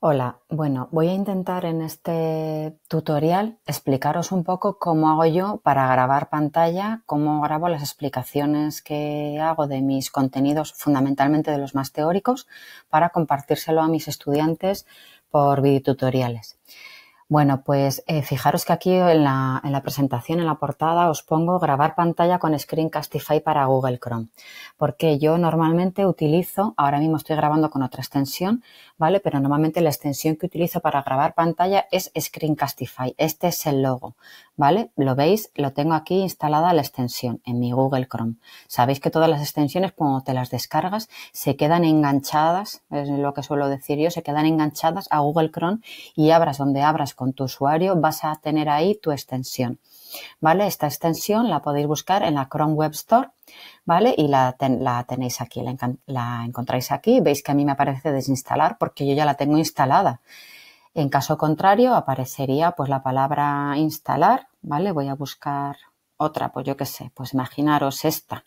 Hola, bueno, voy a intentar en este tutorial explicaros un poco cómo hago yo para grabar pantalla, cómo grabo las explicaciones que hago de mis contenidos, fundamentalmente de los más teóricos, para compartírselo a mis estudiantes por videotutoriales. Bueno, pues eh, fijaros que aquí en la, en la, presentación, en la portada, os pongo grabar pantalla con Screencastify para Google Chrome, porque yo normalmente utilizo, ahora mismo estoy grabando con otra extensión, ¿vale? Pero normalmente la extensión que utilizo para grabar pantalla es Screencastify, este es el logo, ¿vale? Lo veis, lo tengo aquí instalada la extensión en mi Google Chrome. Sabéis que todas las extensiones cuando te las descargas se quedan enganchadas, es lo que suelo decir yo, se quedan enganchadas a Google Chrome y abras donde abras con tu usuario vas a tener ahí tu extensión. ¿Vale? Esta extensión la podéis buscar en la Chrome Web Store, ¿vale? Y la, tenéis aquí, la encontráis aquí. Veis que a mí me aparece desinstalar porque yo ya la tengo instalada. En caso contrario, aparecería pues la palabra instalar, ¿vale? Voy a buscar otra, pues yo qué sé, pues imaginaros esta.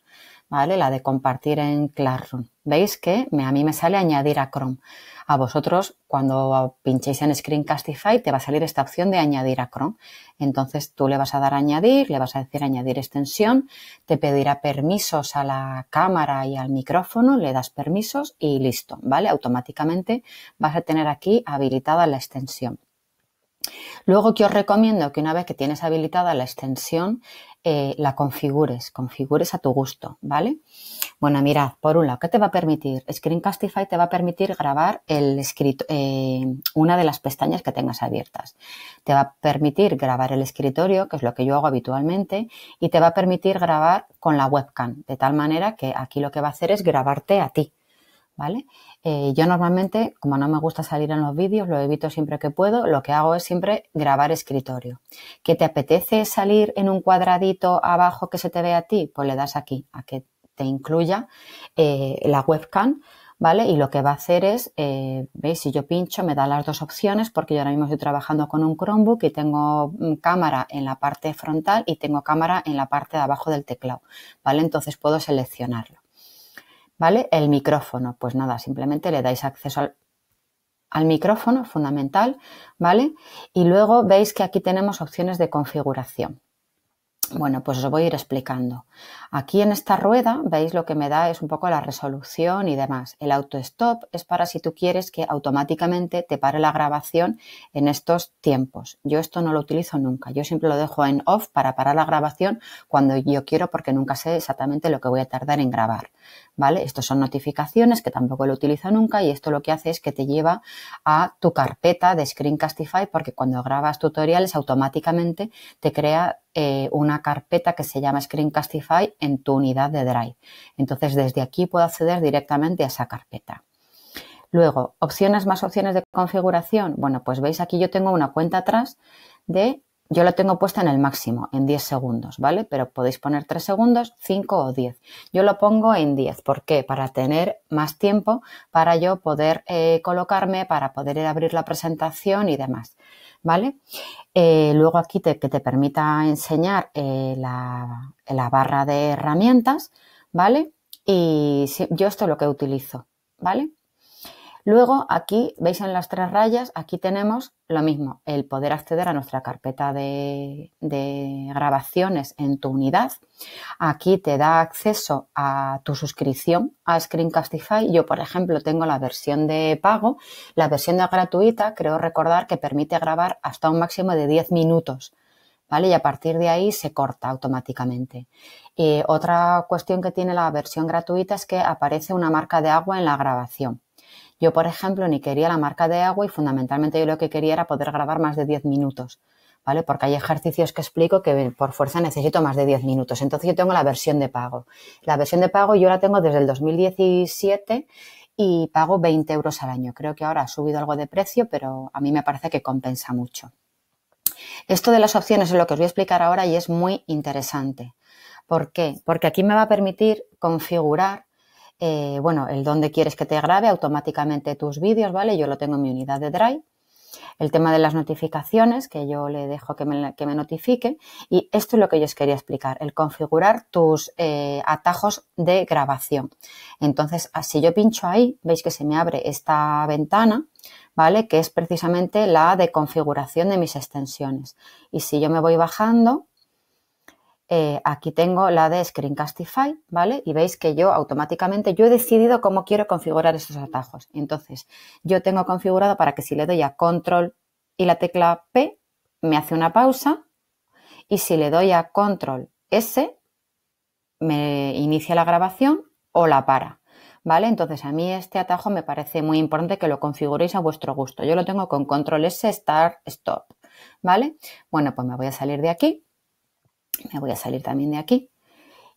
¿vale? La de compartir en Classroom. Veis que a mí me sale añadir a Chrome. A vosotros, cuando pinchéis en Screencastify, te va a salir esta opción de añadir a Chrome. Entonces tú le vas a dar a añadir, le vas a decir añadir extensión, te pedirá permisos a la cámara y al micrófono, le das permisos y listo, ¿vale? Automáticamente vas a tener aquí habilitada la extensión. Luego que os recomiendo que una vez que tienes habilitada la extensión, eh, la configures, configures a tu gusto, ¿vale? Bueno, mirad, por un lado, ¿qué te va a permitir? Screencastify te va a permitir grabar el eh, una de las pestañas que tengas abiertas. Te va a permitir grabar el escritorio, que es lo que yo hago habitualmente, y te va a permitir grabar con la webcam, de tal manera que aquí lo que va a hacer es grabarte a ti. ¿vale? Eh, yo normalmente, como no me gusta salir en los vídeos, lo evito siempre que puedo, lo que hago es siempre grabar escritorio. ¿Qué te apetece salir en un cuadradito abajo que se te vea a ti? Pues le das aquí, a que te incluya eh, la webcam, ¿vale? Y lo que va a hacer es, eh, veis, si yo pincho, me da las dos opciones, porque yo ahora mismo estoy trabajando con un Chromebook y tengo mm, cámara en la parte frontal y tengo cámara en la parte de abajo del teclado, ¿vale? Entonces puedo seleccionarlo. ¿Vale? El micrófono, pues nada, simplemente le dais acceso al, al micrófono, fundamental, ¿vale? Y luego veis que aquí tenemos opciones de configuración. Bueno, pues os voy a ir explicando. Aquí en esta rueda, veis lo que me da es un poco la resolución y demás. El auto-stop es para si tú quieres que automáticamente te pare la grabación en estos tiempos. Yo esto no lo utilizo nunca. Yo siempre lo dejo en off para parar la grabación cuando yo quiero porque nunca sé exactamente lo que voy a tardar en grabar. ¿Vale? Estos son notificaciones que tampoco lo utilizo nunca y esto lo que hace es que te lleva a tu carpeta de Screencastify porque cuando grabas tutoriales automáticamente te crea eh, una carpeta que se llama Screencastify en tu unidad de Drive. Entonces, desde aquí puedo acceder directamente a esa carpeta. Luego, opciones más opciones de configuración. Bueno, pues veis aquí yo tengo una cuenta atrás de yo la tengo puesta en el máximo, en 10 segundos, ¿vale? Pero podéis poner 3 segundos, 5 o 10. Yo lo pongo en 10. ¿Por qué? Para tener más tiempo para yo poder eh, colocarme, para poder abrir la presentación y demás, ¿vale? Eh, luego aquí te, que te permita enseñar eh, la, barra de herramientas, ¿vale? Y yo esto es lo que utilizo, ¿vale? Luego aquí veis en las tres rayas, aquí tenemos lo mismo, el poder acceder a nuestra carpeta de, grabaciones en tu unidad. Aquí te da acceso a tu suscripción a Screencastify. Yo, por ejemplo, tengo la versión de pago. La versión de gratuita, creo recordar que permite grabar hasta un máximo de 10 minutos. ¿Vale? Y a partir de ahí se corta automáticamente. Eh, otra cuestión que tiene la versión gratuita es que aparece una marca de agua en la grabación. Yo, por ejemplo, ni quería la marca de agua y fundamentalmente yo lo que quería era poder grabar más de 10 minutos, ¿vale? Porque hay ejercicios que explico que eh, por fuerza necesito más de 10 minutos. Entonces yo tengo la versión de pago. La versión de pago yo la tengo desde el 2017 y pago 20 euros al año. Creo que ahora ha subido algo de precio, pero a mí me parece que compensa mucho. Esto de las opciones es lo que os voy a explicar ahora y es muy interesante. ¿Por qué? Porque aquí me va a permitir configurar eh, bueno, el dónde quieres que te grabe automáticamente tus vídeos, ¿vale? Yo lo tengo en mi unidad de Drive. El tema de las notificaciones, que yo le dejo que me, notifique. Y esto es lo que yo os quería explicar, el configurar tus eh, atajos de grabación. Entonces, ah, si yo pincho ahí, veis que se me abre esta ventana, ¿vale? Que es precisamente la de configuración de mis extensiones. Y si yo me voy bajando, eh, aquí tengo la de Screencastify, ¿vale? Y veis que yo automáticamente, yo he decidido cómo quiero configurar esos atajos. Entonces, yo tengo configurado para que si le doy a control y la tecla P, me hace una pausa. Y si le doy a control S, me inicia la grabación o la para. ¿Vale? Entonces a mí este atajo me parece muy importante que lo configuréis a vuestro gusto. Yo lo tengo con control S, start, stop. ¿Vale? Bueno, pues me voy a salir de aquí me voy a salir también de aquí.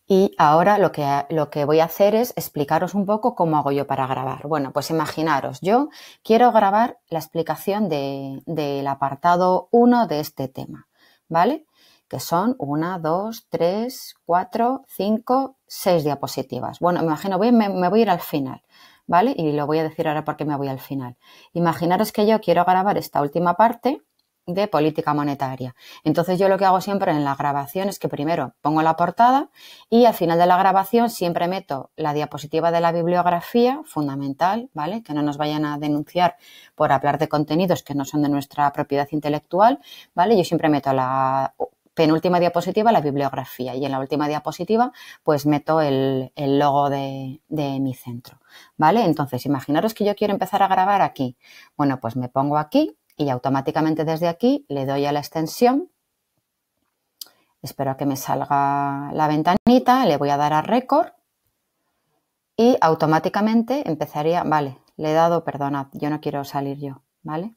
Y ahora lo que, lo que voy a hacer es explicaros un poco cómo hago yo para grabar. Bueno, pues imaginaros, yo quiero grabar la explicación del apartado 1 de este tema, ¿vale? Que son 1, 2, 3, 4, 5, 6 diapositivas. Bueno, me imagino, voy, me, me voy a ir al final. ¿vale? Y lo voy a decir ahora porque me voy al final. Imaginaros que yo quiero grabar esta última parte de política monetaria. Entonces yo lo que hago siempre en la grabación es que primero pongo la portada y al final de la grabación siempre meto la diapositiva de la bibliografía, fundamental, ¿vale? Que no nos vayan a denunciar por hablar de contenidos que no son de nuestra propiedad intelectual, ¿vale? Yo siempre meto la penúltima diapositiva la bibliografía y en la última diapositiva pues meto el, logo de, de, mi centro, ¿vale? Entonces imaginaros que yo quiero empezar a grabar aquí. Bueno, pues me pongo aquí y automáticamente desde aquí le doy a la extensión. Espero a que me salga la ventanita, le voy a dar a récord y automáticamente empezaría, vale, le he dado, perdonad, yo no quiero salir yo, ¿vale?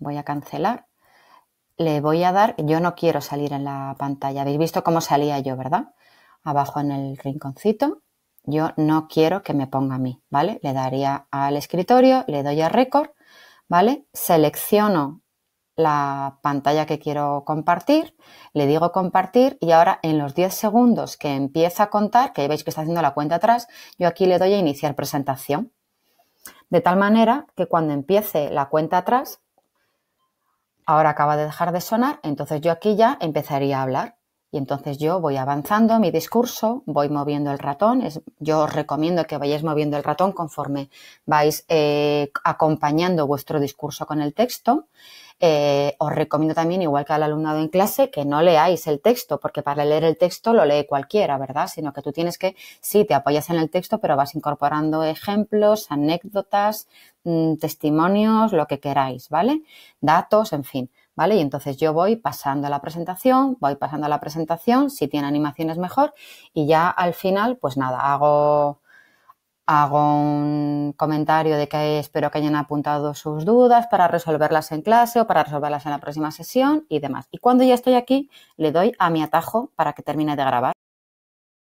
Voy a cancelar, le voy a dar, yo no quiero salir en la pantalla, habéis visto cómo salía yo, ¿verdad? Abajo en el rinconcito, yo no quiero que me ponga a mí, ¿vale? Le daría al escritorio, le doy a récord ¿vale? Selecciono la pantalla que quiero compartir, le digo compartir y ahora en los 10 segundos que empieza a contar, que veis que está haciendo la cuenta atrás, yo aquí le doy a iniciar presentación. De tal manera que cuando empiece la cuenta atrás, ahora acaba de dejar de sonar, entonces yo aquí ya empezaría a hablar. Y entonces yo voy avanzando mi discurso, voy moviendo el ratón. Es, yo os recomiendo que vayáis moviendo el ratón conforme vais eh, acompañando vuestro discurso con el texto. Eh, os recomiendo también, igual que al alumnado en clase, que no leáis el texto, porque para leer el texto lo lee cualquiera, ¿verdad? Sino que tú tienes que, sí, te apoyas en el texto, pero vas incorporando ejemplos, anécdotas, mm, testimonios, lo que queráis, ¿vale? Datos, en fin. Y entonces yo voy pasando la presentación, voy pasando la presentación, si tiene animaciones mejor, y ya al final, pues nada, hago, hago un comentario de que espero que hayan apuntado sus dudas para resolverlas en clase o para resolverlas en la próxima sesión y demás. Y cuando ya estoy aquí, le doy a mi atajo para que termine de grabar.